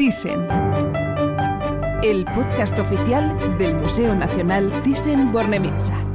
Thyssen. El podcast oficial del Museo Nacional Thyssen-Bornemisza.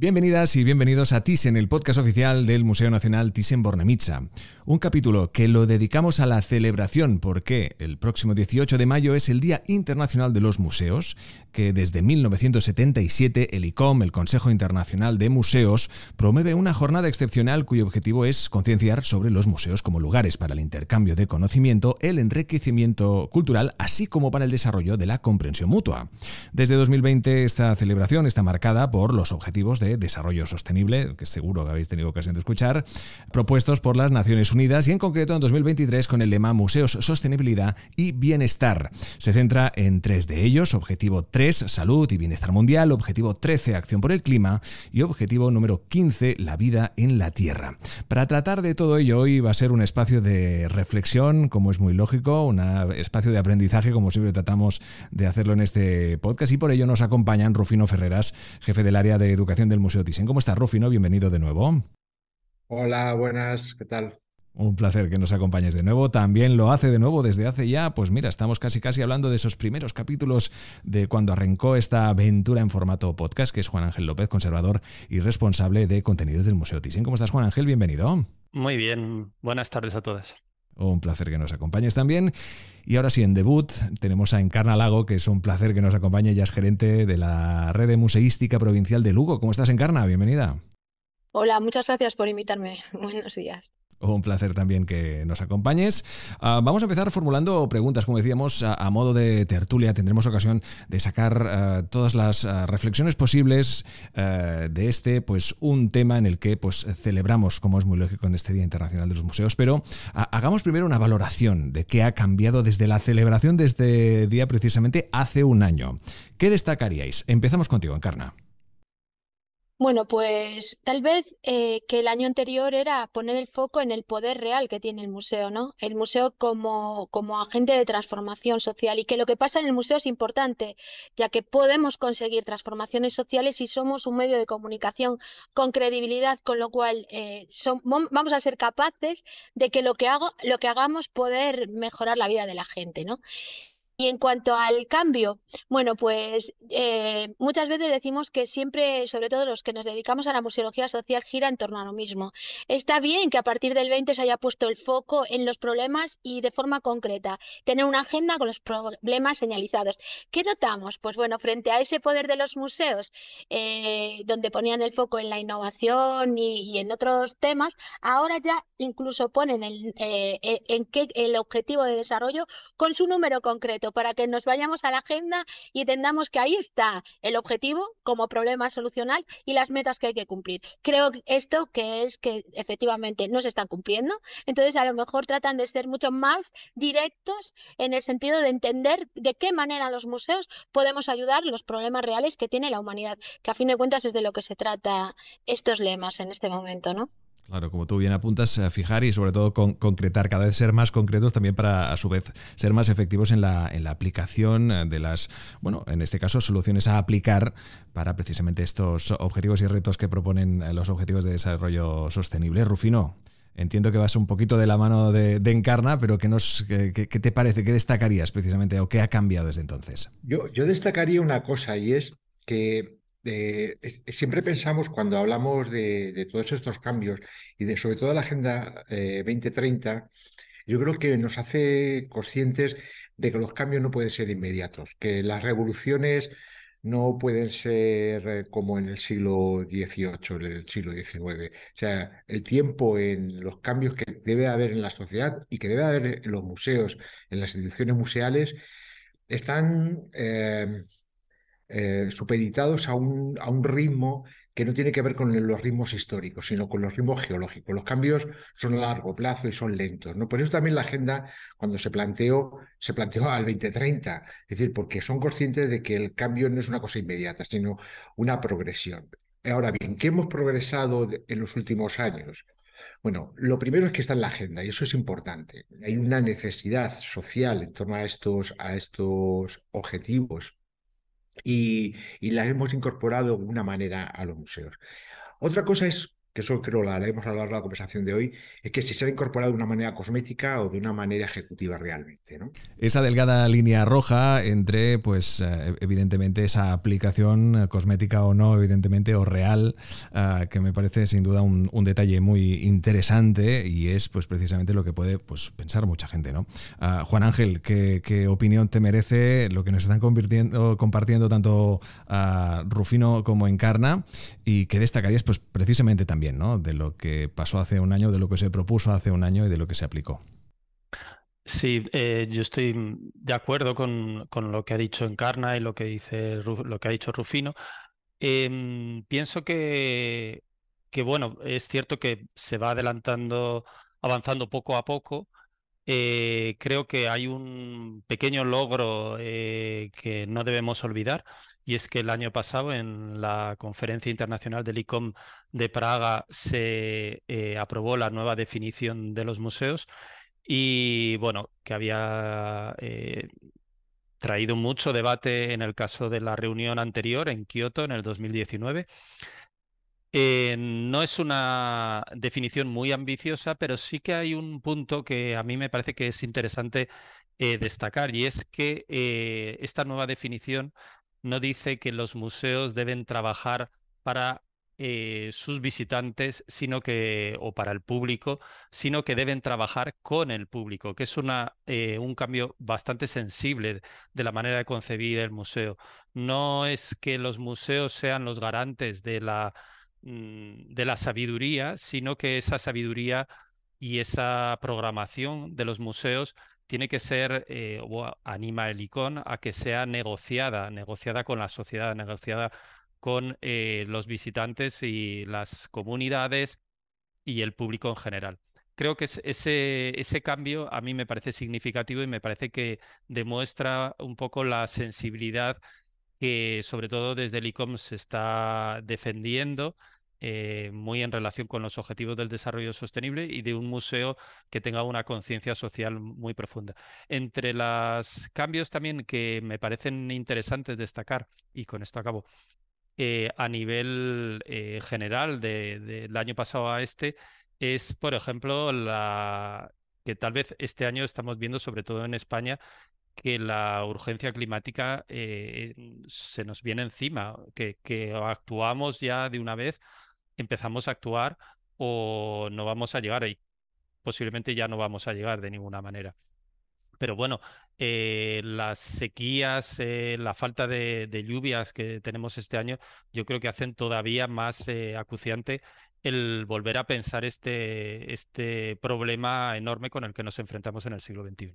Bienvenidas y bienvenidos a Thyssen, el podcast oficial del Museo Nacional Thyssen-Bornemisza. Un capítulo que lo dedicamos a la celebración porque el próximo 18 de mayo es el Día Internacional de los Museos, que desde 1977 el ICOM, el Consejo Internacional de Museos, promueve una jornada excepcional cuyo objetivo es concienciar sobre los museos como lugares para el intercambio de conocimiento, el enriquecimiento cultural, así como para el desarrollo de la comprensión mutua. Desde 2020 esta celebración está marcada por los objetivos de desarrollo sostenible, que seguro que habéis tenido ocasión de escuchar, propuestos por las Naciones Unidas y en concreto en 2023 con el lema Museos, Sostenibilidad y Bienestar. Se centra en tres de ellos, objetivo 3, salud y bienestar mundial, objetivo 13, acción por el clima y objetivo número 15, la vida en la Tierra. Para tratar de todo ello hoy va a ser un espacio de reflexión, como es muy lógico, un espacio de aprendizaje, como siempre tratamos de hacerlo en este podcast y por ello nos acompañan Rufino Ferreras, jefe del área de educación del Museo Thyssen. ¿Cómo estás, Rufino? Bienvenido de nuevo. Hola, buenas, ¿qué tal? Un placer que nos acompañes de nuevo. También lo hace de nuevo desde hace ya, pues mira, estamos casi casi hablando de esos primeros capítulos de cuando arrancó esta aventura en formato podcast, que es Juan Ángel López, conservador y responsable de contenidos del Museo Thyssen. ¿Cómo estás, Juan Ángel? Bienvenido. Muy bien, buenas tardes a todas. Un placer que nos acompañes también. Y ahora sí, en debut tenemos a Encarna Lago, que es un placer que nos acompañe. Ella es gerente de la Red Museística Provincial de Lugo. ¿Cómo estás, Encarna? Bienvenida. Hola, muchas gracias por invitarme. Buenos días. Un placer también que nos acompañes. Ah, vamos a empezar formulando preguntas, como decíamos, a, modo de tertulia. Tendremos ocasión de sacar ah, todas las ah, reflexiones posibles de este, pues un tema en el que pues, celebramos, como es muy lógico, en este Día Internacional de los Museos. Pero hagamos primero una valoración de qué ha cambiado desde la celebración de este día precisamente hace un año. ¿Qué destacaríais? Empezamos contigo, Encarna. Bueno, pues tal vez eh, que el año anterior era poner el foco en el poder real que tiene el museo, ¿no? El museo como, como agente de transformación social y que lo que pasa en el museo es importante, ya que podemos conseguir transformaciones sociales si somos un medio de comunicación con credibilidad, con lo cual eh, vamos a ser capaces de que lo que, hago, lo que hagamos poder mejorar la vida de la gente, ¿no? Y en cuanto al cambio, bueno, pues eh, muchas veces decimos que siempre, sobre todo los que nos dedicamos a la museología social, gira en torno a lo mismo. Está bien que a partir del 20 se haya puesto el foco en los problemas y de forma concreta, tener una agenda con los problemas señalizados. ¿Qué notamos? Pues bueno, frente a ese poder de los museos, eh, donde ponían el foco en la innovación y, en otros temas, ahora ya incluso ponen el eh, e, objetivo de desarrollo con su número concreto para que nos vayamos a la agenda y entendamos que ahí está el objetivo como problema solucional y las metas que hay que cumplir. Creo esto que es que efectivamente no se están cumpliendo, entonces a lo mejor tratan de ser mucho más directos en el sentido de entender de qué manera los museos podemos ayudar los problemas reales que tiene la humanidad, que a fin de cuentas es de lo que se trata estos lemas en este momento, ¿no? Claro, como tú bien apuntas, a eh, fijar y sobre todo concretar, cada vez ser más concretos también para a su vez ser más efectivos en la, aplicación eh, de las, bueno, en este caso, soluciones a aplicar para precisamente estos objetivos y retos que proponen eh, los objetivos de desarrollo sostenible. Rufino, Entiendo que vas un poquito de la mano de, Encarna, pero ¿qué, te parece? ¿Qué destacarías precisamente o qué ha cambiado desde entonces? yo, destacaría una cosa y es que siempre pensamos cuando hablamos de, todos estos cambios y de sobre todo la Agenda 2030, eh, yo creo que nos hace conscientes de que los cambios no pueden ser inmediatos, que las revoluciones no pueden ser eh, como en el siglo XVIII, en el siglo XIX. O sea, el tiempo en los cambios que debe haber en la sociedad y que debe haber en los museos, en las instituciones museales, están... Eh, eh, supeditados a un, a un ritmo que no tiene que ver con los ritmos históricos, sino con los ritmos geológicos. Los cambios son a largo plazo y son lentos. ¿no? Por eso también la agenda, cuando se planteó, se planteó al 2030. Es decir, porque son conscientes de que el cambio no es una cosa inmediata, sino una progresión. Ahora bien, ¿qué hemos progresado en los últimos años? Bueno, lo primero es que está en la agenda y eso es importante. Hay una necesidad social en torno estos, a estos objetivos y, y las hemos incorporado de alguna manera a los museos. Otra cosa es que eso creo la hemos hemos en la conversación de hoy, es que si se ha incorporado de una manera cosmética o de una manera ejecutiva realmente. Esa delgada línea roja entre, pues, eh, evidentemente, esa aplicación eh, cosmética o no, evidentemente, o real, eh, que me parece sin duda un, detalle muy interesante y es, pues, precisamente lo que puede pues, pensar mucha gente. ¿no? Ah, Juan Ángel, ¿qué, opinión te merece lo que nos están convirtiendo, compartiendo tanto ah, Rufino como Encarna y qué destacarías, pues, precisamente también? ¿no? De lo que pasó hace un año, de lo que se propuso hace un año y de lo que se aplicó. Sí, eh, yo estoy de acuerdo con, con, lo que ha dicho Encarna y lo que dice lo que ha dicho Rufino. Em, pienso que, que, bueno, es cierto que se va adelantando, avanzando poco a poco. Eh, creo que hay un pequeño logro eh, que no debemos olvidar y es que el año pasado en la Conferencia Internacional del ICOM de Praga se eh, aprobó la nueva definición de los museos y bueno, que había eh, traído mucho debate en el caso de la reunión anterior en Kioto en el 2019. Eh, no es una definición muy ambiciosa, pero sí que hay un punto que a mí me parece que es interesante destacar y es que esta nueva definición no dice que los museos deben trabajar para eh, sus visitantes, sino que, o para el público, sino que deben trabajar con el público, que es una, eh, un cambio bastante sensible de la manera de concebir el museo. No es que los museos sean los garantes de la, mm, de la sabiduría, sino que esa sabiduría y esa programación de los museos tiene que ser, eh, o anima el ICON a que sea negociada, negociada con la sociedad, negociada con eh, los visitantes y las comunidades y el público en general. Creo que ese, ese cambio a mí me parece significativo y me parece que demuestra un poco la sensibilidad que sobre todo desde el ICOM se está defendiendo eh, muy en relación con los objetivos del desarrollo sostenible y de un museo que tenga una conciencia social muy profunda. Entre los cambios también que me parecen interesantes destacar, y con esto acabo, eh, a nivel eh, general del año pasado a este, es, por ejemplo, que tal vez este año estamos viendo, sobre todo en España, que la urgencia climática se nos viene encima, que actuamos ya de una vez empezamos a actuar o no vamos a llegar y Posiblemente ya no vamos a llegar de ninguna manera. Pero bueno, eh, las sequías, eh, la falta de, lluvias que tenemos este año, yo creo que hacen todavía más eh, acuciante el volver a pensar este, este problema enorme con el que nos enfrentamos en el siglo XXI.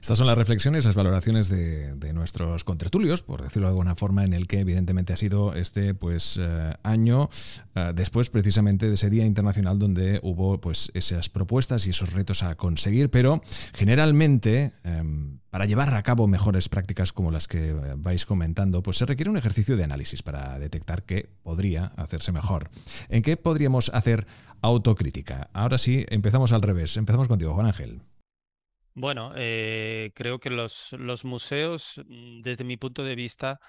Estas son las reflexiones, las valoraciones de, nuestros contertulios, por decirlo de alguna forma, en el que evidentemente ha sido este pues, eh, año eh, después precisamente de ese Día Internacional donde hubo pues, esas propuestas y esos retos a conseguir, pero generalmente... Em, para llevar a cabo mejores prácticas como las que eh, vais comentando, pues se requiere un ejercicio de análisis para detectar qué podría hacerse mejor. ¿En qué podríamos hacer autocrítica? Ahora sí, empezamos al revés. Empezamos contigo, Juan Ángel. Bueno, eh, creo que los, museos, mm, desde mi punto de vista,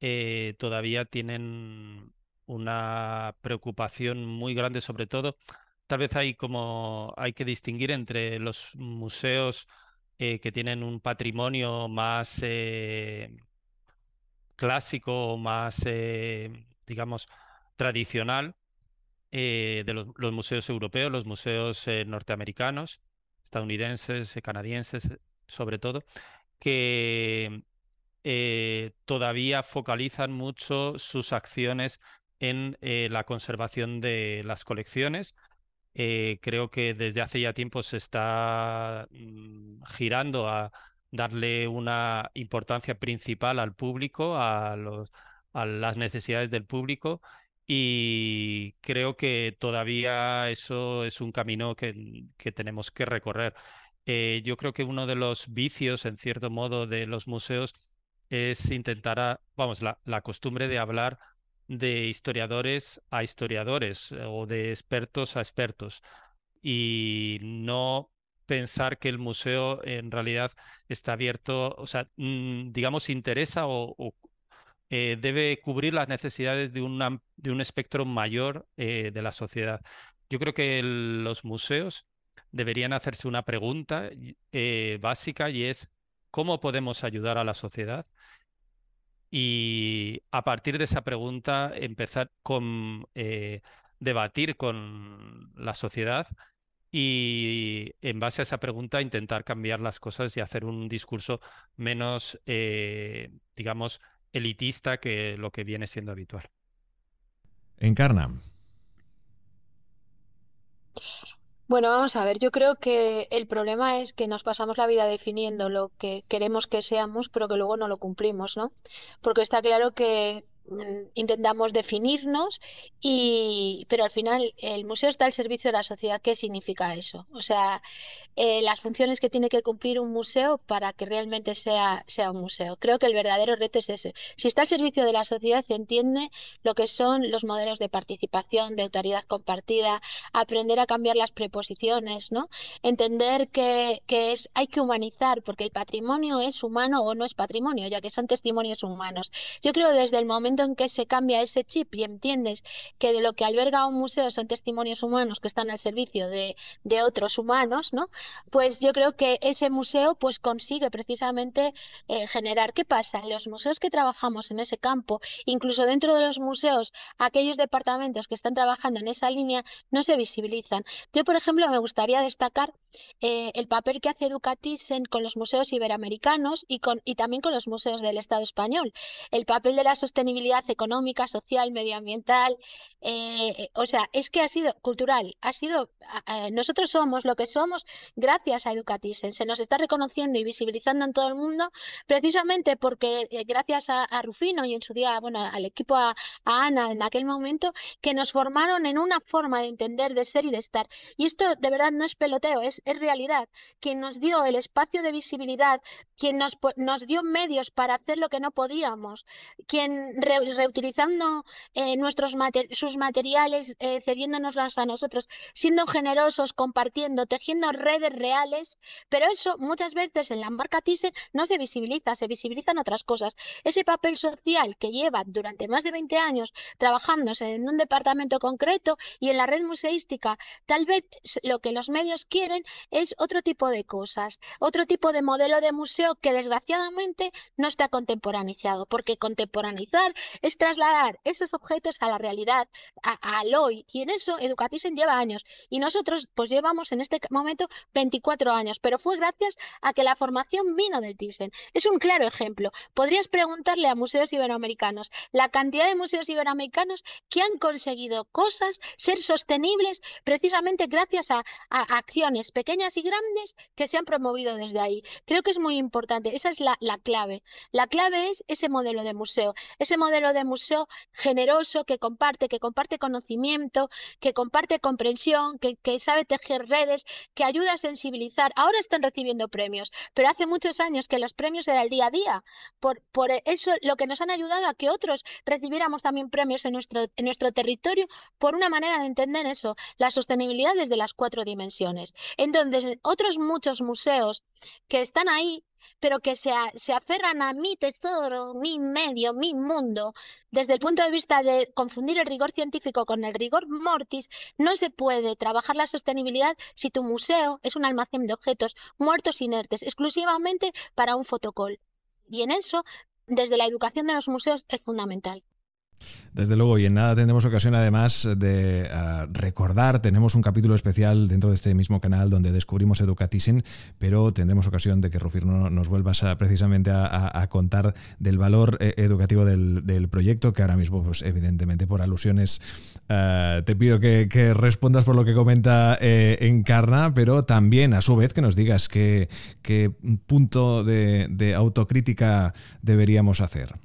eh, todavía tienen una preocupación muy grande, sobre todo. Tal vez hay como hay que distinguir entre los museos eh, que tienen un patrimonio más clásico o más, digamos, tradicional de los, museos europeos, los museos norteamericanos estadounidenses, eh, canadienses, eh, sobre todo, que eh, todavía focalizan mucho sus acciones en la conservación de las colecciones. creo que desde hace ya tiempo se está mm, girando a darle una importancia principal al público, a las necesidades del público y creo que todavía eso es un camino que, tenemos que recorrer. Eh, yo creo que uno de los vicios, en cierto modo, de los museos es intentar, vamos, la, la, costumbre de hablar de historiadores a historiadores eh, o de expertos a expertos y no pensar que el museo en realidad está abierto, o sea, digamos, interesa o, o, eh, debe cubrir las necesidades de, de un espectro mayor eh, de la sociedad. Yo creo que los museos deberían hacerse una pregunta eh, básica y es cómo podemos ayudar a la sociedad y a partir de esa pregunta empezar con debatir con la sociedad y en base a esa pregunta intentar cambiar las cosas y hacer un discurso menos, digamos, elitista que lo que viene siendo habitual. Encarna. Bueno, vamos a ver, yo creo que el problema es que nos pasamos la vida definiendo lo que queremos que seamos, pero que luego no lo cumplimos, ¿no? Porque está claro que Mm. intentamos definirnos, y, pero al final el museo está al servicio de la sociedad. ¿Qué significa eso? O sea, eh, las funciones que tiene que cumplir un museo para que realmente sea, sea un museo. Creo que el verdadero reto es ese. Si está al servicio de la sociedad, se entiende lo que son los modelos de participación, de autoridad compartida, aprender a cambiar las preposiciones, ¿no? entender que, que es, hay que humanizar, porque el patrimonio es humano o no es patrimonio, ya que son testimonios humanos. Yo creo desde el momento en que se cambia ese chip y entiendes que de lo que alberga un museo son testimonios humanos que están al servicio de, de otros humanos, ¿no? Pues yo creo que ese museo pues consigue precisamente eh, generar. ¿Qué pasa? Los museos que trabajamos en ese campo, incluso dentro de los museos, aquellos departamentos que están trabajando en esa línea no se visibilizan. Yo, por ejemplo, me gustaría destacar eh, el papel que hace Educatisen con los museos iberoamericanos y, con, y también con los museos del Estado español. El papel de la sostenibilidad económica, social, medioambiental. Eh, eh, o sea, es que ha sido cultural, ha sido, ah, eh, nosotros somos lo que somos gracias a Educatisen. Se nos está reconociendo y visibilizando en todo el mundo precisamente porque gracias a, Rufino y en su día, bueno, al equipo, a, Ana en aquel momento, que nos formaron en una forma de entender, de ser y de estar. Y esto de verdad no es peloteo, es, realidad. Quien nos dio el espacio de visibilidad, quien nos, nos dio medios para hacer lo que no podíamos, quien reutilizando eh, nuestros sus materiales, eh, a nosotros, siendo generosos, compartiendo, tejiendo redes reales, pero eso muchas veces en la marca TISE no se visibiliza, se visibilizan otras cosas. Ese papel social que lleva durante más de 20 años trabajándose en un departamento concreto y en la red museística, tal vez lo que los medios quieren es otro tipo de cosas, otro tipo de modelo de museo que desgraciadamente no está contemporaneizado, porque contemporaneizar es trasladar esos objetos a la realidad, al hoy. Y en eso Educatisen lleva años. Y nosotros pues llevamos en este momento 24 años, pero fue gracias a que la formación vino del Thyssen. Es un claro ejemplo. Podrías preguntarle a museos iberoamericanos la cantidad de museos iberoamericanos que han conseguido cosas, ser sostenibles, precisamente gracias a, acciones pequeñas y grandes que se han promovido desde ahí. Creo que es muy importante. Esa es la, la clave. La clave es ese modelo de museo, ese modelo de museo generoso que comparte, que comparte conocimiento, que comparte comprensión, que, sabe tejer redes, que ayuda a sensibilizar. Ahora están recibiendo premios, pero hace muchos años que los premios era el día a día. Por, por eso lo que nos han ayudado a que otros recibiéramos también premios en nuestro, en nuestro territorio por una manera de entender eso, la sostenibilidad desde las cuatro dimensiones. Entonces, otros muchos museos que están ahí pero que se, aferran a mi tesoro, mi medio, mi mundo, desde el punto de vista de confundir el rigor científico con el rigor mortis, no se puede trabajar la sostenibilidad si tu museo es un almacén de objetos muertos inertes, exclusivamente para un fotocol. Y en eso, desde la educación de los museos es fundamental. Desde luego, y en nada tendremos ocasión además de ah, recordar, tenemos un capítulo especial dentro de este mismo canal donde descubrimos Educatising, pero tendremos ocasión de que Rufir nos vuelvas precisamente a, contar del valor eh, educativo del, proyecto, que ahora mismo, pues evidentemente por alusiones, ah, te pido que, respondas por lo que comenta eh, Encarna, pero también a su vez que nos digas qué punto de autocrítica deberíamos hacer.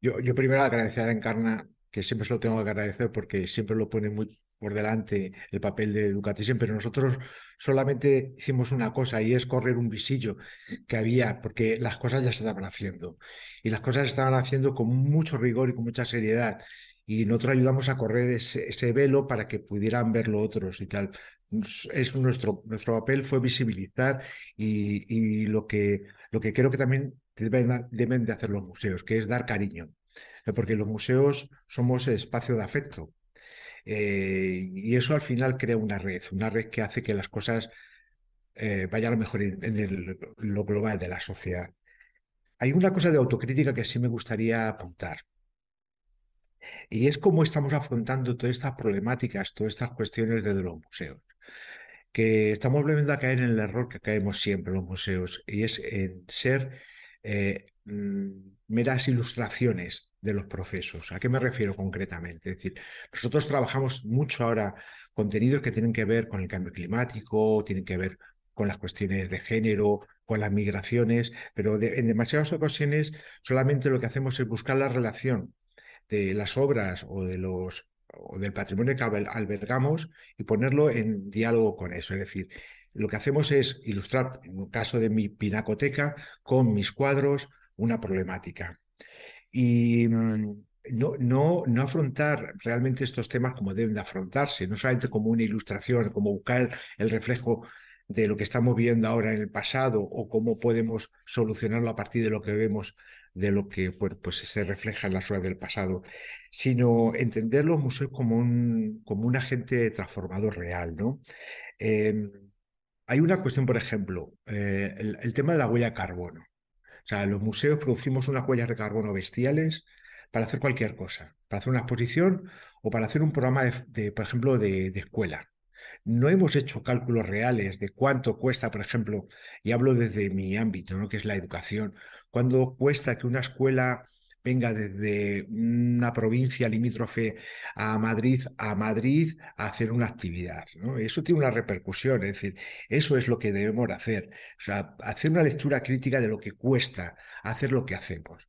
Yo, yo primero agradecer a Encarna, que siempre se lo tengo que agradecer porque siempre lo pone muy por delante el papel de Education, pero nosotros solamente hicimos una cosa y es correr un visillo que había, porque las cosas ya se estaban haciendo y las cosas se estaban haciendo con mucho rigor y con mucha seriedad y nosotros ayudamos a correr ese, velo para que pudieran verlo otros y tal. Es nuestro, nuestro papel fue visibilizar y, lo, que, lo que creo que también deben, de hacer los museos, que es dar cariño. Porque los museos somos el espacio de afecto. Eh, y eso al final crea una red, una red que hace que las cosas eh, vayan a mejor en, lo global de la sociedad. Hay una cosa de autocrítica que sí me gustaría apuntar. Y es cómo estamos afrontando todas estas problemáticas, todas estas cuestiones desde los museos. Que estamos volviendo a caer en el error que caemos siempre los museos, y es en ser eh, mm, meras ilustraciones de los procesos. ¿A qué me refiero concretamente? Es decir, nosotros trabajamos mucho ahora contenidos que tienen que ver con el cambio climático, tienen que ver con las cuestiones de género, con las migraciones, pero en demasiadas ocasiones solamente lo que hacemos es buscar la relación de las obras o de los o del patrimonio que albergamos y ponerlo en diálogo con eso. Es decir, lo que hacemos es ilustrar, en el caso de mi pinacoteca, con mis cuadros, una problemática. Y mm, no, no, no, afrontar realmente estos temas como deben de afrontarse, no solamente como una ilustración, como buscar el reflejo de lo que estamos viendo ahora en el pasado o cómo podemos solucionarlo a partir de lo que vemos, de lo que pues, se refleja en la obras del pasado, sino entenderlo como un, como un agente transformador real. ¿no? Em, hay una cuestión, por ejemplo, eh, el, tema de la huella de carbono. O sea, los museos producimos unas huellas de carbono bestiales para hacer cualquier cosa, para hacer una exposición o para hacer un programa, de, por ejemplo, de, escuela. No hemos hecho cálculos reales de cuánto cuesta, por ejemplo, y hablo desde mi ámbito, ¿no? que es la educación, cuánto cuesta que una escuela venga desde una provincia limítrofe a Madrid, a Madrid a hacer una actividad. Eso tiene una repercusión, es decir, eso es lo que debemos hacer. O sea, hacer una lectura crítica de lo que cuesta hacer lo que hacemos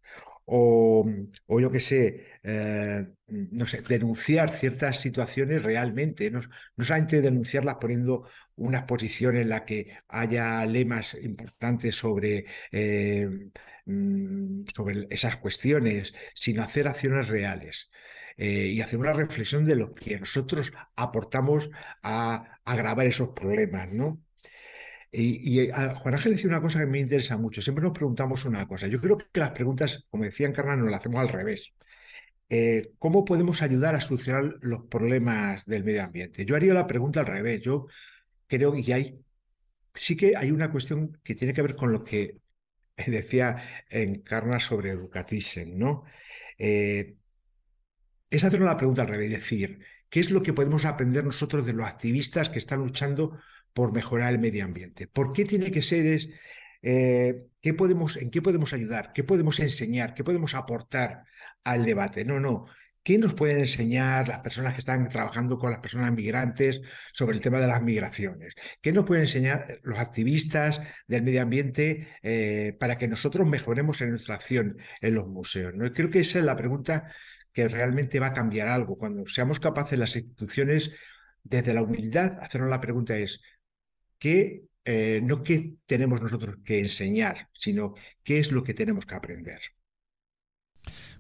o, o yo qué sé, eh, no sé, denunciar ciertas situaciones realmente, no, solamente denunciarlas poniendo una exposición en la que haya lemas importantes sobre, eh, mm, sobre esas cuestiones, sino hacer acciones reales eh, y hacer una reflexión de lo que nosotros aportamos a, a agravar esos problemas, ¿no? Y, Juan Ángel decía una cosa que me interesa mucho. Siempre nos preguntamos una cosa. Yo creo que las preguntas, como decía Encarna, nos las hacemos al revés. Eh, ¿Cómo podemos ayudar a solucionar los problemas del medio ambiente? Yo haría la pregunta al revés. Yo creo que hay, sí que hay una cuestión que tiene que ver con lo que decía Encarna sobre Educatisen, ¿no? Eh, es hacernos la pregunta al revés, decir, ¿qué es lo que podemos aprender nosotros de los activistas que están luchando por mejorar el medio ambiente. ¿Por qué tiene que ser es, eh, ¿qué podemos, en qué podemos ayudar? ¿Qué podemos enseñar? ¿Qué podemos aportar al debate? No, no. ¿Qué nos pueden enseñar las personas que están trabajando con las personas migrantes sobre el tema de las migraciones? ¿Qué nos pueden enseñar los activistas del medio ambiente eh, para que nosotros mejoremos en nuestra acción en los museos? ¿no? Creo que esa es la pregunta que realmente va a cambiar algo. Cuando seamos capaces las instituciones, desde la humildad, hacernos la pregunta es, que eh, no qué tenemos nosotros que enseñar, sino qué es lo que tenemos que aprender.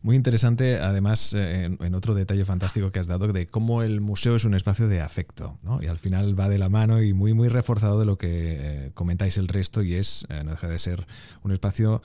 Muy interesante, además, eh, en, otro detalle fantástico que has dado, de cómo el museo es un espacio de afecto, Y al final va de la mano y muy, muy reforzado de lo que eh, comentáis el resto, y es, no deja de ser un espacio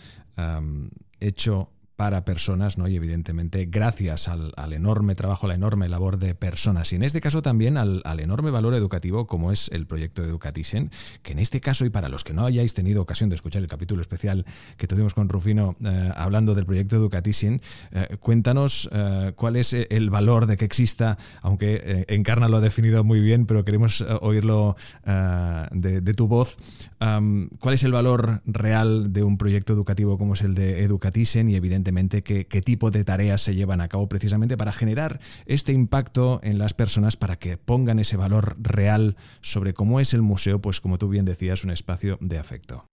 hecho para personas, ¿no? Y evidentemente, gracias al, enorme trabajo, la enorme labor de personas, y en este caso también al, enorme valor educativo como es el proyecto educatisen, que en este caso, y para los que no hayáis tenido ocasión de escuchar el capítulo especial que tuvimos con Rufino eh, hablando del proyecto educatisen, eh, cuéntanos eh, cuál es el valor de que exista, aunque Encarna lo ha definido muy bien, pero queremos oírlo de, tu voz, cuál es el valor real de un proyecto educativo como es el de educatisen y evidentemente qué, tipo de tareas se llevan a cabo precisamente para generar este impacto en las personas, para que pongan ese valor real sobre cómo es el museo, pues como tú bien decías, un espacio de afecto.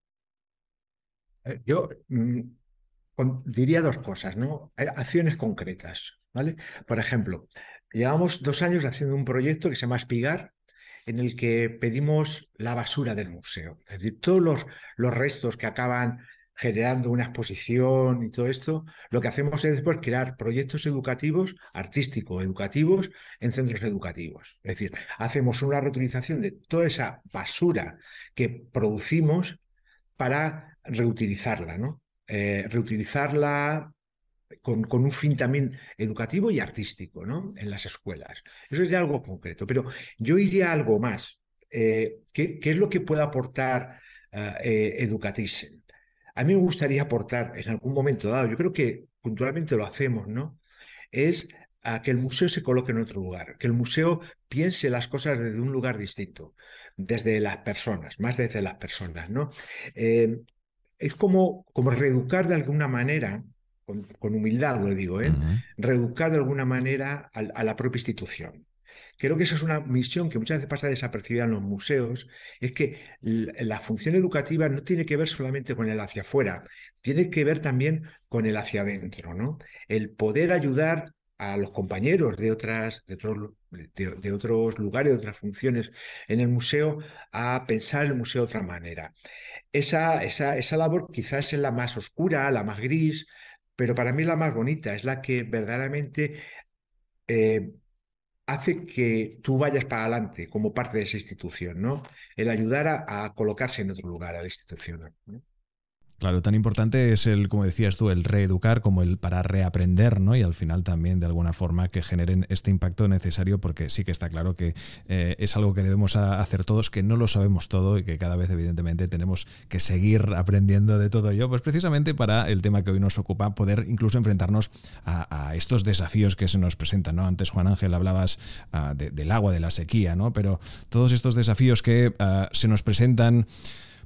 Eh, yo mm, diría dos cosas, ¿no? Eh, acciones concretas, ¿vale? Por ejemplo, llevamos dos años haciendo un proyecto que se llama Espigar, en el que pedimos la basura del museo. Es decir, todos los, los restos que acaban generando una exposición y todo esto, lo que hacemos es después crear proyectos educativos, artísticos, educativos, en centros educativos. Es decir, hacemos una reutilización de toda esa basura que producimos para reutilizarla, ¿no? Eh, reutilizarla con, un fin también educativo y artístico, ¿no? En las escuelas. Eso es algo concreto, pero yo iría algo más. Eh, ¿qué, es lo que puede aportar eh, eh a mí me gustaría aportar en algún momento dado, yo creo que puntualmente lo hacemos, ¿no? Es a que el museo se coloque en otro lugar, que el museo piense las cosas desde un lugar distinto, desde las personas, más desde las personas, ¿no? Eh, es como, como reeducar de alguna manera, con, humildad lo digo, ¿eh? reeducar de alguna manera a la propia institución. Creo que esa es una misión que muchas veces pasa desapercibida en los museos, es que la función educativa no tiene que ver solamente con el hacia afuera, tiene que ver también con el hacia adentro, ¿no? El poder ayudar a los compañeros de, otras, de, otros, de, otros lugares, de otras funciones en el museo, a pensar el museo de otra manera. Esa, esa, labor quizás es la más oscura, la más gris, pero para mí es la más bonita, es la que verdaderamente eh, hace que tú vayas para adelante como parte de esa institución, ¿no? El ayudar a, colocarse en otro lugar a la institución. Claro, tan importante es el, como decías tú, el reeducar como el para reaprender, ¿no? Y al final también de alguna forma que generen este impacto necesario, porque sí que está claro que eh, es algo que debemos hacer todos, que no lo sabemos todo y que cada vez evidentemente tenemos que seguir aprendiendo de todo ello, pues precisamente para el tema que hoy nos ocupa, poder incluso enfrentarnos a, estos desafíos que se nos presentan, ¿no? Antes Juan Ángel hablabas ah, del agua, de la sequía, ¿no? Pero todos estos desafíos que ah, se nos presentan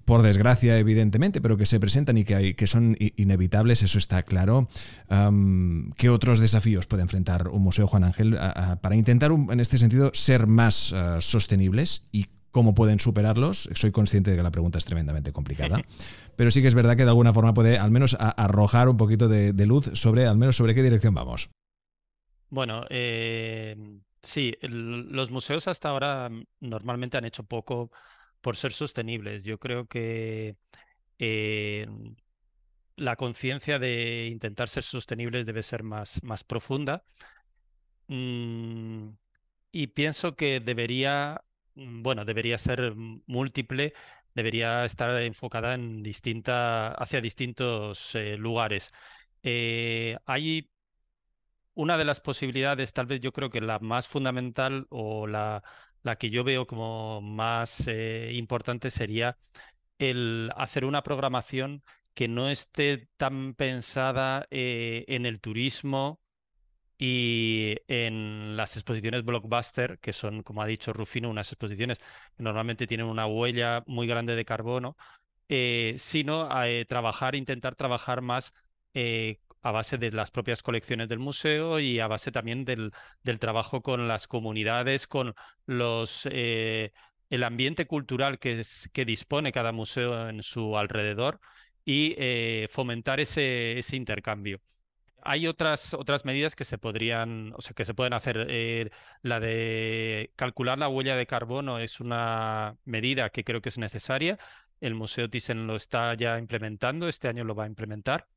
por desgracia, evidentemente, pero que se presentan y que, hay, que son inevitables, eso está claro. ¿Qué otros desafíos puede enfrentar un museo, Juan Ángel, para intentar, en este sentido, ser más ah, sostenibles y cómo pueden superarlos. Soy consciente de que la pregunta es tremendamente complicada, pero sí que es verdad que de alguna forma puede al menos arrojar un poquito de, luz sobre al menos sobre qué dirección vamos. Bueno, eh, sí, los museos hasta ahora mm, normalmente han hecho poco por ser sostenibles. Yo creo que em, la conciencia de intentar ser sostenibles debe ser más, más profunda. Mm, y pienso que debería, mm, bueno, debería ser múltiple, debería estar enfocada en distinta, hacia distintos eh, lugares. Eh, hay una de las posibilidades, tal vez yo creo que la más fundamental o la, la que yo veo como más eh, importante sería el hacer una programación que no esté tan pensada eh, en el turismo y en las exposiciones blockbuster, que son, como ha dicho Rufino, unas exposiciones que normalmente tienen una huella muy grande de carbono, eh, sino a, trabajar, intentar trabajar más a base de las propias colecciones del museo y a base también del, trabajo con las comunidades, con los eh, el ambiente cultural que, es, que dispone cada museo en su alrededor y eh, fomentar ese, ese intercambio. Hay otras, otras medidas que se podrían, o sea, que se pueden hacer. Eh, la de calcular la huella de carbono es una medida que creo que es necesaria. El Museo Thyssen lo está ya implementando, este año lo va a implementar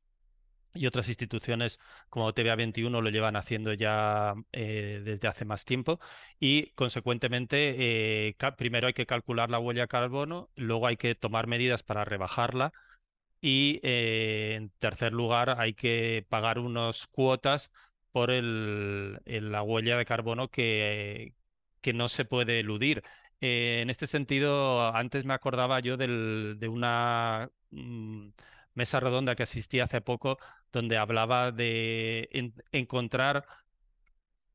y otras instituciones como TVA21 lo llevan haciendo ya eh, desde hace más tiempo y consecuentemente eh, primero hay que calcular la huella de carbono, luego hay que tomar medidas para rebajarla y eh, en tercer lugar hay que pagar unas cuotas por el, la huella de carbono que, que no se puede eludir. en este sentido, antes me acordaba yo del, de una... Mm, mesa redonda que asistí hace poco, donde hablaba de encontrar,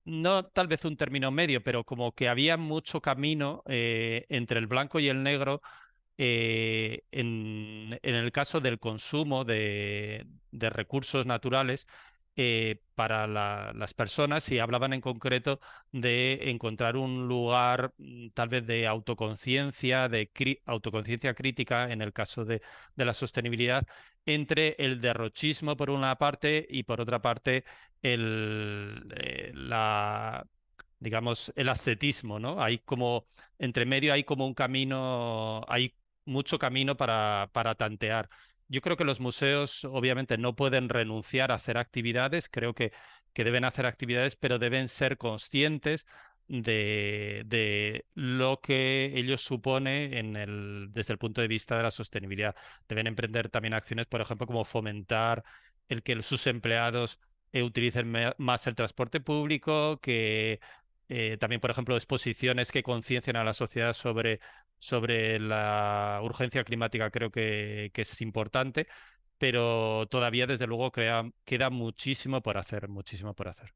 no tal vez un término medio, pero como que había mucho camino eh, entre el blanco y el negro. Eh, en, el caso del consumo de, recursos naturales, eh, para las personas y hablaban en concreto de encontrar un lugar mm, tal vez de autoconciencia, de autoconciencia crítica en el caso de, de la sostenibilidad entre el derrochismo por una parte y por otra parte el, eh, la, digamos, el ascetismo, ¿no? Hay como, entre medio hay como un camino, hay mucho camino para, para tantear. Yo creo que los museos obviamente no pueden renunciar a hacer actividades, creo que, que deben hacer actividades, pero deben ser conscientes de, lo que ellos supone en el, desde el punto de vista de la sostenibilidad. Deben emprender también acciones, por ejemplo, como fomentar el que sus empleados eh, utilicen más el transporte público, que eh, también, por ejemplo, exposiciones que conciencien a la sociedad sobre, sobre la urgencia climática, creo que, que es importante, pero todavía, desde luego, queda muchísimo por hacer, muchísimo por hacer.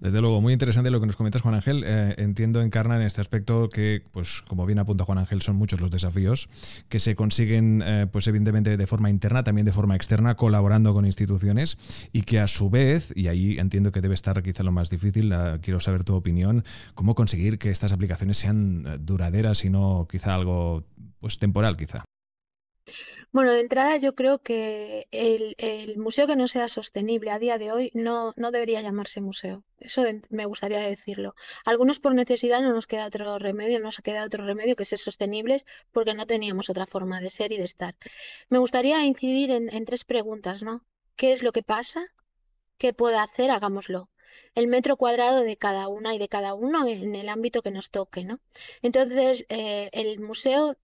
Desde luego, muy interesante lo que nos comentas, Juan Ángel. Eh, entiendo, encarna en este aspecto que, pues, como bien apunta Juan Ángel, son muchos los desafíos que se consiguen, eh, pues, evidentemente, de forma interna, también de forma externa, colaborando con instituciones y que a su vez, y ahí entiendo que debe estar quizá lo más difícil, quiero saber tu opinión, cómo conseguir que estas aplicaciones sean eh, duraderas y no quizá algo, pues, temporal, quizá. Bueno, de entrada yo creo que el, museo que no sea sostenible a día de hoy no, no debería llamarse museo. Eso me gustaría decirlo. Algunos por necesidad no nos queda otro remedio, no nos queda otro remedio que ser sostenibles porque no teníamos otra forma de ser y de estar. Me gustaría incidir en, tres preguntas, ¿no? ¿Qué es lo que pasa? ¿Qué puedo hacer? Hagámoslo el metro cuadrado de cada una y de cada uno en el ámbito que nos toque, ¿no? Entonces, eh, el museo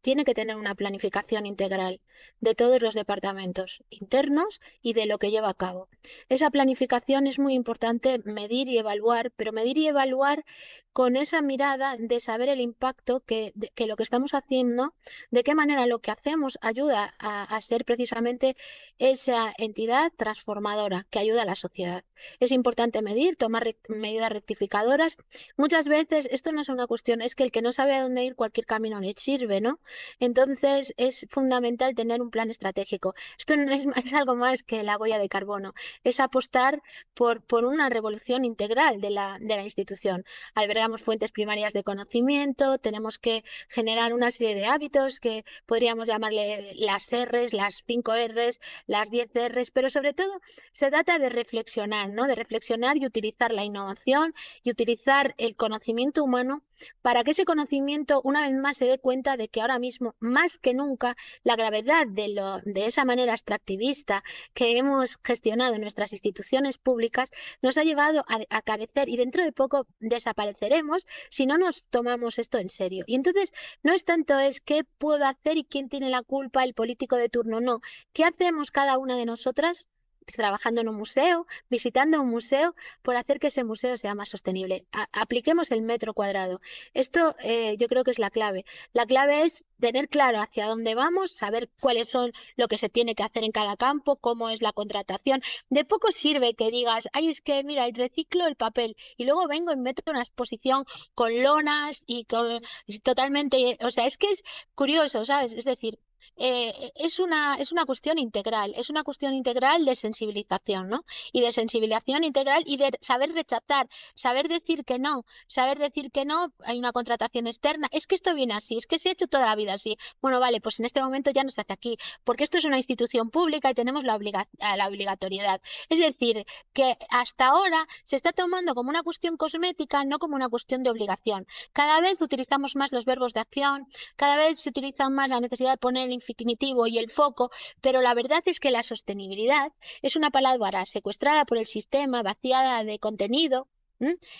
tiene que tener una planificación integral de todos los departamentos internos y de lo que lleva a cabo. Esa planificación es muy importante medir y evaluar, pero medir y evaluar con esa mirada de saber el impacto que, lo que estamos haciendo, de qué manera lo que hacemos ayuda a, ser precisamente esa entidad transformadora que ayuda a la sociedad. Es importante medir, tomar medidas rectificadoras. Muchas veces esto no es una cuestión, es que el que no sabe a dónde ir, cualquier camino le sirve, ¿no? Entonces es fundamental tener un plan estratégico. Esto no es, algo más que la huella de carbono, es apostar por, por una revolución integral de la, de la institución. Albergamos fuentes primarias de conocimiento, tenemos que generar una serie de hábitos que podríamos llamarle las Rs, las 5 Rs, las 10 Rs, pero sobre todo se trata de reflexionar, ¿no? De reflexionar y utilizar la innovación y utilizar el conocimiento humano para que ese conocimiento una vez más se dé cuenta de que ahora mismo más que nunca la gravedad de, lo, de esa manera extractivista que hemos gestionado en nuestras instituciones públicas nos ha llevado a, a carecer y dentro de poco desapareceremos si no nos tomamos esto en serio. Y entonces no es tanto es qué puedo hacer y quién tiene la culpa, el político de turno, no. ¿Qué hacemos cada una de nosotras trabajando en un museo, visitando un museo, por hacer que ese museo sea más sostenible. apliquemos el metro cuadrado. Esto eh, yo creo que es la clave. La clave es tener claro hacia dónde vamos, saber cuáles son lo que se tiene que hacer en cada campo, cómo es la contratación. De poco sirve que digas, ay, es que mira, reciclo el papel y luego vengo y meto una exposición con lonas y con totalmente, o sea, es que es curioso, ¿sabes? Es decir, eh, e, es, una, es una cuestión integral, es una cuestión integral de sensibilización, ¿no? Y de sensibilización integral y de saber rechazar, saber decir que no, saber decir que no, hay una contratación externa, es que esto viene así, es que se ha hecho toda la vida así. Bueno, vale, pues en este momento ya no se hace aquí, porque esto es una institución pública y tenemos la, obliga la obligatoriedad. Es decir, que hasta ahora se está tomando como una cuestión cosmética, no como una cuestión de obligación. Cada vez utilizamos más los verbos de acción, cada vez se utiliza más la necesidad de poner definitivo y el foco, pero la verdad es que la sostenibilidad es una palabra secuestrada por el sistema, vaciada de contenido,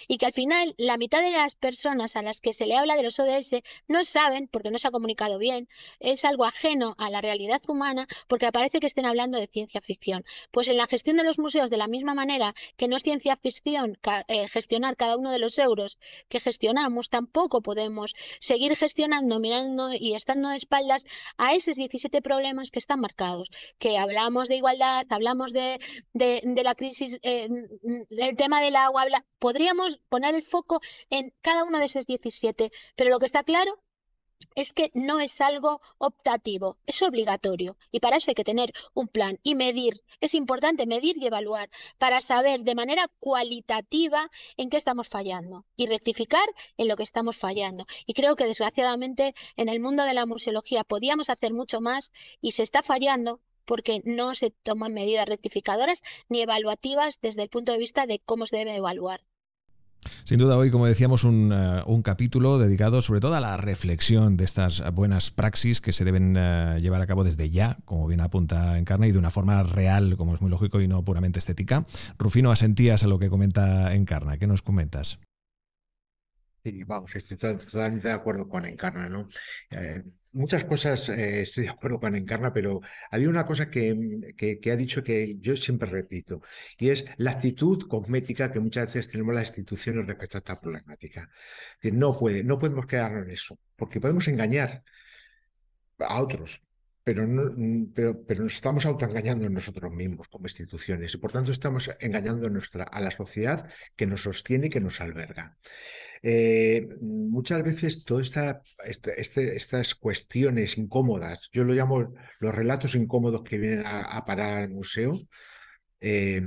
y que al final la mitad de las personas a las que se le habla de los ODS no saben, porque no se ha comunicado bien, es algo ajeno a la realidad humana, porque parece que estén hablando de ciencia ficción. Pues en la gestión de los museos, de la misma manera que no es ciencia ficción eh, gestionar cada uno de los euros que gestionamos, tampoco podemos seguir gestionando, mirando y estando de espaldas a esos 17 problemas que están marcados, que hablamos de igualdad, hablamos de, de, la crisis, del eh, mm, mm, tema del agua, pues podríamos poner el foco en cada uno de esos 17, pero lo que está claro es que no es algo optativo, es obligatorio. Y para eso hay que tener un plan y medir. Es importante medir y evaluar para saber de manera cualitativa en qué estamos fallando y rectificar en lo que estamos fallando. Y creo que desgraciadamente en el mundo de la museología podíamos hacer mucho más y se está fallando porque no se toman medidas rectificadoras ni evaluativas desde el punto de vista de cómo se debe evaluar. Sin duda hoy, como decíamos, eh, un, capítulo dedicado sobre todo a la reflexión de estas buenas praxis que se deben eh, llevar a cabo desde ya, como bien apunta Encarna, y de una forma real, como es muy lógico, y no puramente estética. Rufino, asentías a lo que comenta Encarna. ¿Qué nos comentas? Sí, vamos, estoy totalmente de acuerdo con Encarna, ¿no? Eh, muchas cosas eh, estoy de acuerdo con Encarna, pero había una cosa mm, que, que, ha dicho que yo siempre repito, y es la actitud cosmética que muchas veces tenemos las instituciones respecto a esta problemática. Que no puede, no podemos quedarnos en eso, porque podemos engañar a otros, pero, mm, pero, pero, nos estamos autoengañando nosotros mismos como instituciones y por tanto estamos engañando nuestra, a la sociedad que nos sostiene y que nos alberga. Eh, muchas veces todas esta, este, estas cuestiones incómodas, yo lo llamo los relatos incómodos que vienen a, parar al museo. Eh,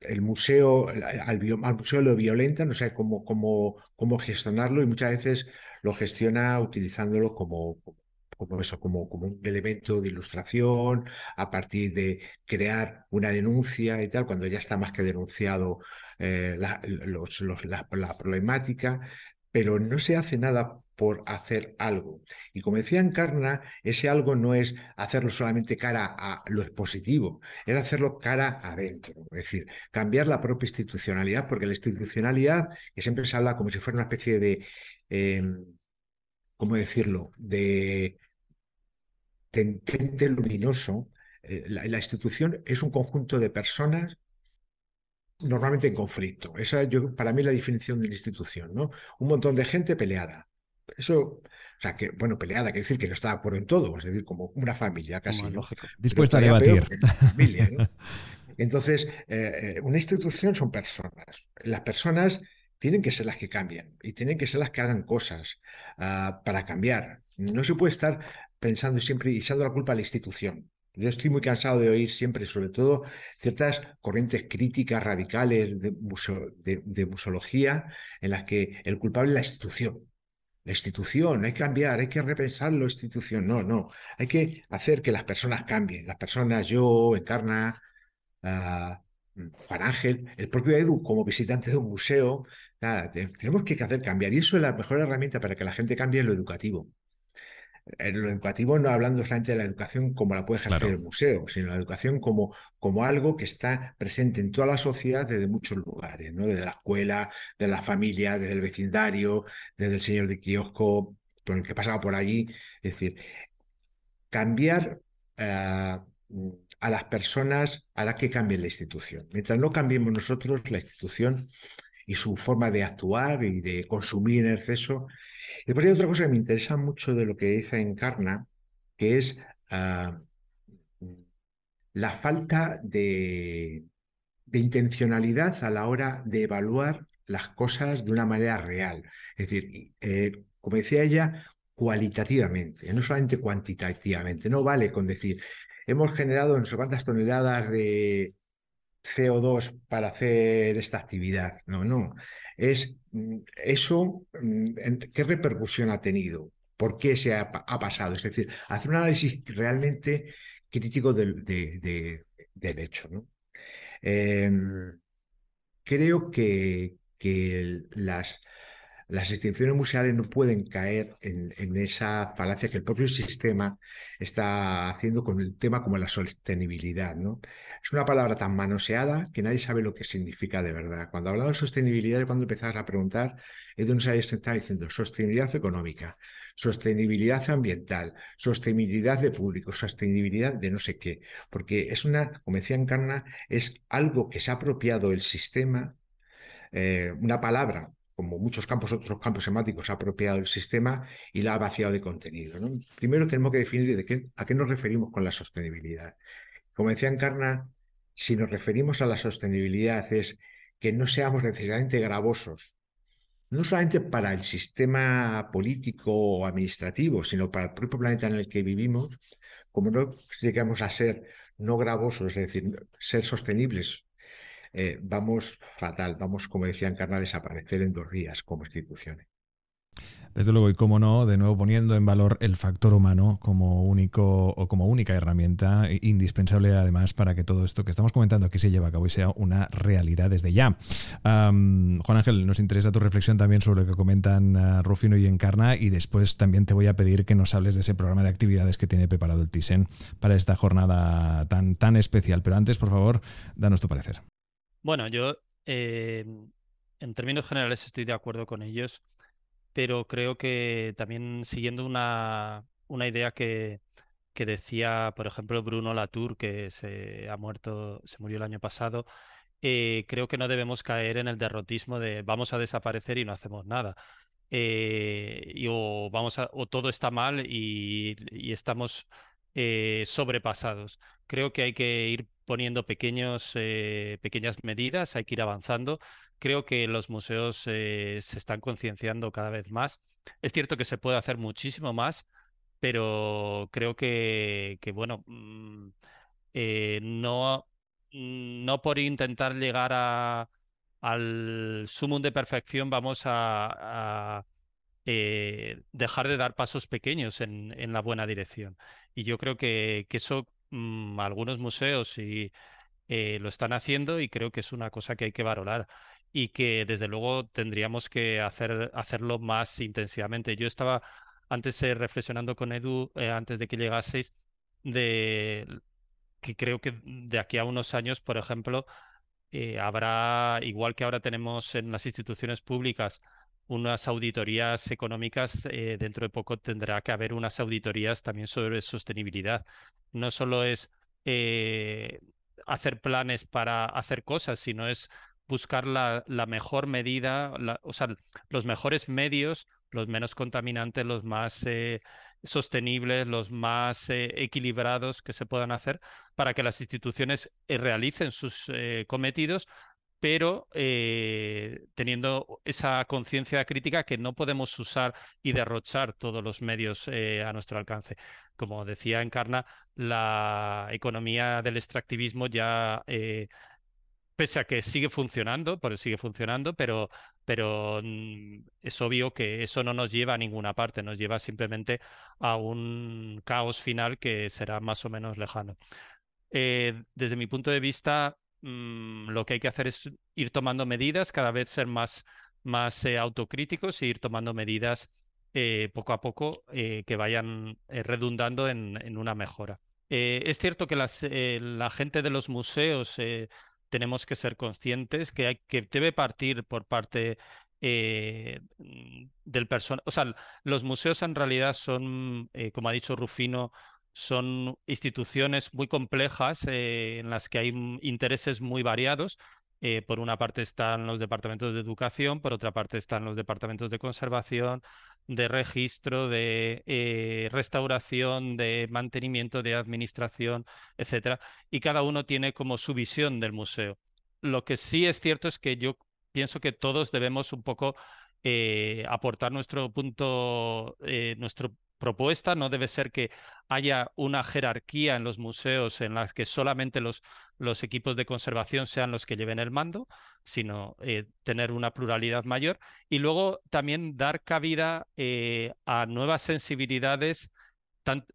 el museo, al, museo lo violenta, no sabe cómo, cómo, cómo gestionarlo y muchas veces lo gestiona utilizándolo como como como, como un elemento de ilustración, a partir de crear una denuncia y tal, cuando ya está más que denunciado eh, la, problemática, pero no se hace nada por hacer algo. Y como decía Encarna, ese algo no es hacerlo solamente cara a lo expositivo, es hacerlo cara adentro, es decir, cambiar la propia institucionalidad, porque la institucionalidad, que siempre se habla como si fuera una especie de, em, ¿cómo decirlo?, de tendente luminoso. Eh, la, institución es un conjunto de personas normalmente en conflicto. Esa yo, para mí la definición de la institución, ¿no? Un montón de gente peleada. Eso, o sea, que, bueno, peleada, quiere decir que no está de acuerdo en todo, es decir, como una familia casi. Dispuesta a debatir. Entonces, eh, eh, una institución son personas. Las personas tienen que ser las que cambian y tienen que ser las que hagan cosas ah, para cambiar. No se puede estar pensando siempre y echando la culpa a la institución. Yo estoy muy cansado de oír siempre, sobre todo, ciertas corrientes críticas radicales de, museología en las que el culpable es la institución. La institución, hay que cambiar, hay que repensar la institución. No, no, hay que hacer que las personas cambien. Las personas, yo, Encarna, ah, Juan Ángel, el propio Edu, como visitante de un museo, tenemos que hacer cambiar. Y eso es la mejor herramienta para que la gente cambie en lo educativo en lo educativo no hablando solamente de la educación como la puede ejercer el museo, sino la educación como, como algo que está presente en toda la sociedad desde muchos lugares, ¿no? Desde la escuela, de la familia, desde el vecindario, desde el señor de kiosco, con el que pasaba por allí. Es decir, cambiar eh, a las personas a hará que cambie la institución. Mientras no cambiemos nosotros la institución y su forma de actuar y de consumir en exceso, y por ahí hay otra cosa que me interesa mucho de lo que dice Encarna, que es ah, la falta de, intencionalidad a la hora de evaluar las cosas de una manera real. Es decir, eh, como decía ella, cualitativamente, no solamente cuantitativamente. No vale con decir, hemos generado no sé cuántas toneladas de, CO2 para hacer esta actividad. No, no. Es mm, eso, mm, ¿qué repercusión ha tenido? ¿Por qué se ha, pasado? Es decir, hacer un análisis realmente crítico del, hecho. ¿no? Em, creo que las, las instituciones museales no pueden caer en, esa falacia que el propio sistema está haciendo con el tema como la sostenibilidad. ¿no? Es una palabra tan manoseada que nadie sabe lo que significa de verdad. Cuando hablaba de sostenibilidad, cuando empezarás a preguntar, es donde se está diciendo sostenibilidad económica, sostenibilidad ambiental, sostenibilidad de público, sostenibilidad de no sé qué. Porque es una, como decía Encarna, es algo que se ha apropiado el sistema, eh, una palabra como muchos campos, otros campos semánticos, ha apropiado el sistema y la ha vaciado de contenido. Primero tenemos que definir a qué nos referimos con la sostenibilidad. Como decía Encarna, si nos referimos a la sostenibilidad es que no seamos necesariamente gravosos, no solamente para el sistema político o administrativo, sino para el propio planeta en el que vivimos, como no llegamos a ser no gravosos, es decir, ser sostenibles eh, vamos fatal, vamos, como decía Encarna, a desaparecer en dos días como instituciones. Desde luego, y cómo no, de nuevo poniendo en valor el factor humano como único o como única herramienta, indispensable además para que todo esto que estamos comentando aquí se lleve a cabo y sea una realidad desde ya. Juan Ángel, nos interesa tu reflexión también sobre lo que comentan ah, Rufino y Encarna, y después también te voy a pedir que nos hables de ese programa de actividades que tiene preparado el TISEN para esta jornada tan, tan especial. Pero antes, por favor, danos tu parecer. Bueno, yo eh, en términos generales estoy de acuerdo con ellos, pero creo que también siguiendo una, una idea que, que decía, por ejemplo, Bruno Latour, que se ha muerto, se murió el año pasado, eh, creo que no debemos caer en el derrotismo de vamos a desaparecer y no hacemos nada. Eh, y o, vamos o todo está mal y, estamos sobrepasados. Creo que hay que ir poniendo pequeños, eh, pequeñas medidas, hay que ir avanzando. Creo que los museos eh, se están concienciando cada vez más. Es cierto que se puede hacer muchísimo más, pero creo que, que bueno, mm, eh, no, mm, no por intentar llegar a, al sumum de perfección vamos a, dejar de dar pasos pequeños en, en, la buena dirección. Y yo creo que, que eso Mm, algunos museos y, eh, lo están haciendo y creo que es una cosa que hay que valorar y que desde luego tendríamos que hacer, hacerlo más intensivamente. Yo estaba antes eh, reflexionando con Edu, eh, antes de que llegaseis, de que creo que de aquí a unos años, por ejemplo, habrá, igual que ahora tenemos en las instituciones públicas, unas auditorías económicas, eh, dentro de poco tendrá que haber unas auditorías también sobre sostenibilidad. No solo es eh, hacer planes para hacer cosas, sino es buscar la, mejor medida, o sea, los mejores medios, los menos contaminantes, los más eh, sostenibles, los más equilibrados que se puedan hacer para que las instituciones realicen sus cometidos, pero eh, teniendo esa conciencia crítica que no podemos usar y derrochar todos los medios eh, a nuestro alcance. Como decía Encarna, la economía del extractivismo ya eh, pese a que sigue funcionando, sigue funcionando, pero, pero mm, es obvio que eso no nos lleva a ninguna parte, nos lleva simplemente a un caos final que será más o menos lejano. desde mi punto de vista, Mm, lo que hay que hacer es ir tomando medidas, cada vez ser más, más eh, autocríticos e ir tomando medidas eh, poco a poco eh, que vayan redundando en, una mejora. es cierto que la gente de los museos tenemos que ser conscientes que, que debe partir por parte mm, del personal. O sea, los museos en realidad son, como ha dicho Rufino, son instituciones muy complejas eh, en las que hay intereses muy variados. Eh, por una parte están los departamentos de educación, por otra parte están los departamentos de conservación, de registro, de eh, restauración, de mantenimiento, de administración, etcétera. Y cada uno tiene como su visión del museo. Lo que sí es cierto es que yo pienso que todos debemos un poco aportar nuestro punto, nuestro propuesta, no debe ser que haya una jerarquía en los museos en las que solamente los, equipos de conservación sean los que lleven el mando, sino eh, tener una pluralidad mayor y luego también dar cabida eh, a nuevas sensibilidades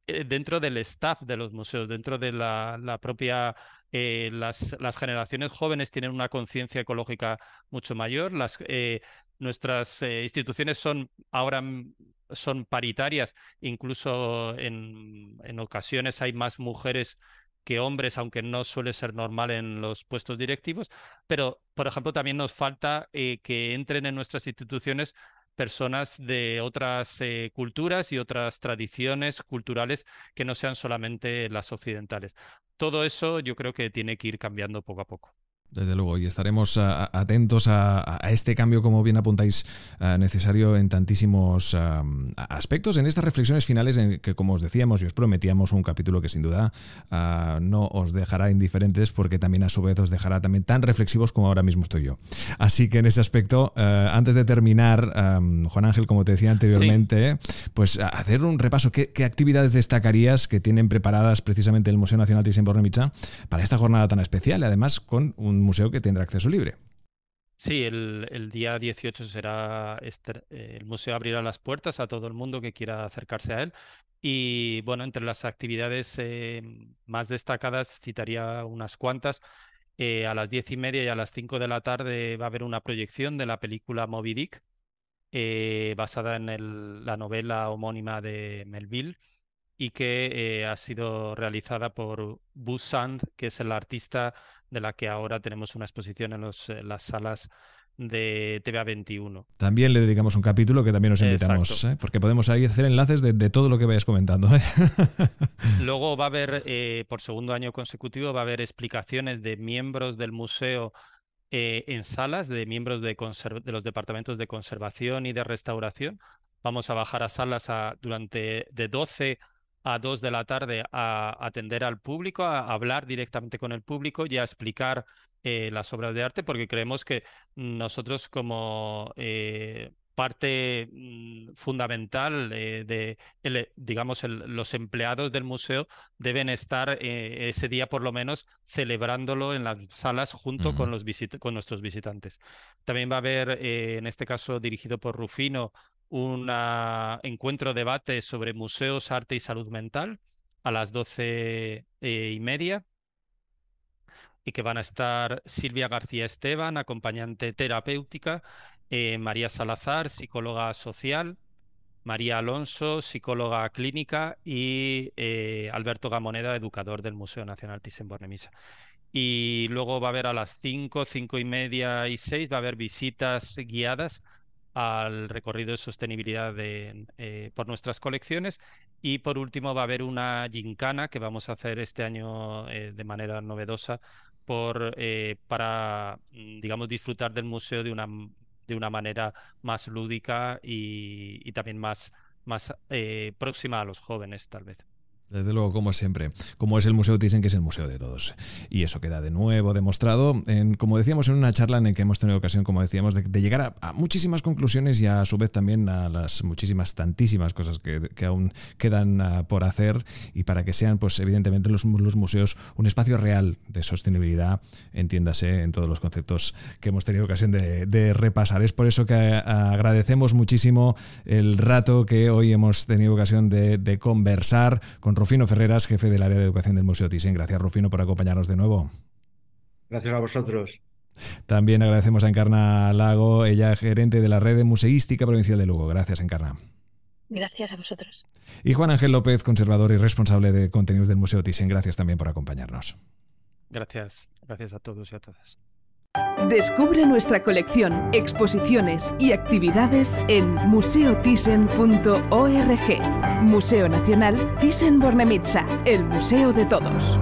eh, dentro del staff de los museos, dentro de la, propia... las, las generaciones jóvenes tienen una conciencia ecológica mucho mayor, las, nuestras eh, instituciones son ahora son paritarias, incluso en, en, ocasiones hay más mujeres que hombres, aunque no suele ser normal en los puestos directivos, pero, por ejemplo, también nos falta eh, que entren en nuestras instituciones personas de otras eh, culturas y otras tradiciones culturales que no sean solamente las occidentales. Todo eso yo creo que tiene que ir cambiando poco a poco. Desde luego, y estaremos ah, ah, atentos a, este cambio, como bien apuntáis, ah, necesario en tantísimos aspectos. En estas reflexiones finales, en que, como os decíamos y os prometíamos, un capítulo que sin duda no os dejará indiferentes, porque también a su vez os dejará también tan reflexivos como ahora mismo estoy yo. Así que en ese aspecto, antes de terminar, Juan Ángel, como te decía anteriormente, pues hacer un repaso. ¿Qué, actividades destacarías que tienen preparadas precisamente el Museo Nacional de Bornemisza para esta jornada tan especial? Además, con un museo que tendrá acceso libre. Sí, el, día 18 será, este, el museo abrirá las puertas a todo el mundo que quiera acercarse a él. Y bueno, entre las actividades eh, más destacadas citaría unas cuantas. Eh, a las diez y media y a las cinco de la tarde va a haber una proyección de la película Moby Dick, eh, basada en la novela homónima de Melville y que ha sido realizada por Busan Sand, que es el artista de la que ahora tenemos una exposición en, eh, las salas de TVA21. También le dedicamos un capítulo que también os invitamos, ¿eh? porque podemos ahí hacer enlaces de, todo lo que vayas comentando. ¿eh? Luego va a haber, por segundo año consecutivo, va a haber explicaciones de miembros del museo en salas, de miembros de, los departamentos de conservación y de restauración. Vamos a bajar a salas a, durante de 12 a 2 de la tarde a atender al público, a hablar directamente con el público y a explicar eh, las obras de arte, porque creemos que nosotros como eh, parte mm, fundamental eh, de, digamos, los empleados del museo deben estar ese día por lo menos celebrándolo en las salas junto con, los con nuestros visitantes. También va a haber, en este caso dirigido por Rufino, un ah, encuentro debate sobre museos, arte y salud mental a las doce eh, y media y que van a estar Silvia García Esteban, acompañante terapéutica, eh, María Salazar, psicóloga social, María Alonso, psicóloga clínica, y eh, Alberto Gamoneda, educador del Museo Nacional Thyssen-Bornemisza. Y luego va a haber a las cinco, cinco y media y seis, va a haber visitas guiadas al recorrido de sostenibilidad eh, por nuestras colecciones. Y por último va a haber una gincana que vamos a hacer este año eh, de manera novedosa por, eh, para, mm, digamos, disfrutar del museo de una, de una manera más lúdica y, y también más, más próxima a los jóvenes, tal vez. Desde luego, como siempre, como es el museo, dicen que es el museo de todos. Y eso queda de nuevo demostrado, en, como decíamos, en una charla en la que hemos tenido ocasión, como decíamos, de, llegar a, muchísimas conclusiones y a, su vez también a las muchísimas, tantísimas cosas que, aún quedan ah, por hacer y para que sean, pues evidentemente, los, museos un espacio real de sostenibilidad, entiéndase, en todos los conceptos que hemos tenido ocasión de, repasar. Es por eso que agradecemos muchísimo el rato que hoy hemos tenido ocasión de conversar con Rufino Ferreras, jefe del área de educación del Museo Thyssen. Gracias, Rufino, por acompañarnos de nuevo. Gracias a vosotros. También agradecemos a Encarna Lago, ella gerente de la red museística provincial de Lugo. Gracias, Encarna. Gracias a vosotros. Y Juan Ángel López, conservador y responsable de contenidos del Museo Thyssen. Gracias también por acompañarnos. Gracias, gracias a todos y a todas. Descubre nuestra colección, exposiciones y actividades en museotisen.org Museo Nacional Thyssen-Bornemisza, el museo de todos.